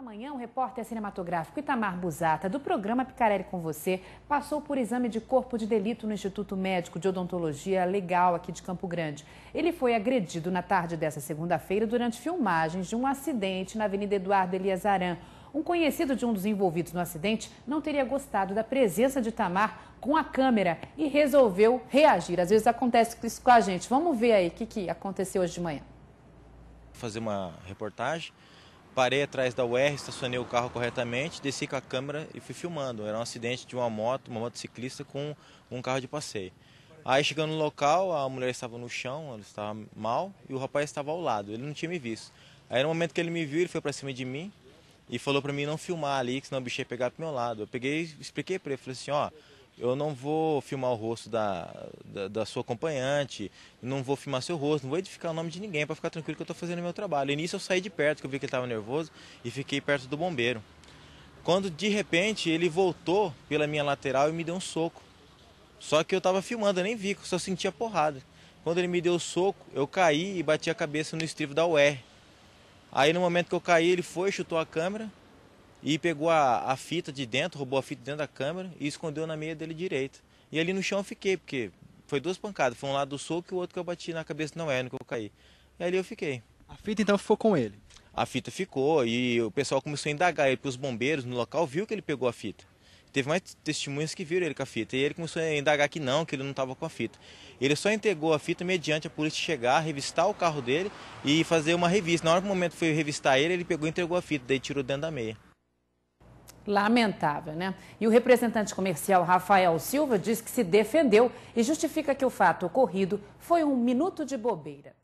Pela manhã, o repórter cinematográfico Itamar Buzata, do programa Picarelli com Você, passou por exame de corpo de delito no Instituto Médico de Odontologia Legal aqui de Campo Grande. Ele foi agredido na tarde dessa segunda-feira durante filmagens de um acidente na Avenida Eduardo Elias Aran. Um conhecido de um dos envolvidos no acidente não teria gostado da presença de Itamar com a câmera e resolveu reagir. Às vezes acontece isso com a gente. Vamos ver aí o que, que aconteceu hoje de manhã. Fazer uma reportagem parei atrás da UR, estacionei o carro corretamente, desci com a câmera e fui filmando. Era um acidente de uma moto, uma motociclista com um carro de passeio. Aí chegando no local, a mulher estava no chão, ela estava mal, e o rapaz estava ao lado, ele não tinha me visto. Aí no momento que ele me viu, ele foi para cima de mim e falou para mim não filmar ali, que senão o bicho ia pegar pro meu lado. Eu peguei, expliquei para ele, falei assim, ó, oh, eu não vou filmar o rosto da, da, da, sua acompanhante, não vou filmar seu rosto, não vou edificar o nome de ninguém para ficar tranquilo que eu estou fazendo meu trabalho. E nisso eu saí de perto, que eu vi que ele estava nervoso, e fiquei perto do bombeiro. Quando de repente ele voltou pela minha lateral e me deu um soco. Só que eu estava filmando, eu nem vi, só sentia porrada. Quando ele me deu o soco, eu caí e bati a cabeça no estribo da UR. Aí no momento que eu caí, ele foi, chutou a câmera, e pegou a, a fita de dentro, roubou a fita dentro da câmera e escondeu na meia dele direita. E ali no chão eu fiquei, porque foi duas pancadas, foi um lado do soco e o outro que eu bati na cabeça não era, no que eu caí. E ali eu fiquei. A fita então ficou com ele? A fita ficou e o pessoal começou a indagar ele, porque os bombeiros no local viu que ele pegou a fita. Teve mais testemunhas que viram ele com a fita. E ele começou a indagar que não, que ele não estava com a fita. Ele só entregou a fita mediante a polícia chegar, revistar o carro dele e fazer uma revista. Na hora que o momento foi revistar ele, ele pegou e entregou a fita, daí tirou dentro da meia. Lamentável, né? E o representante comercial Rafael Silva diz que se defendeu e justifica que o fato ocorrido foi um minuto de bobeira.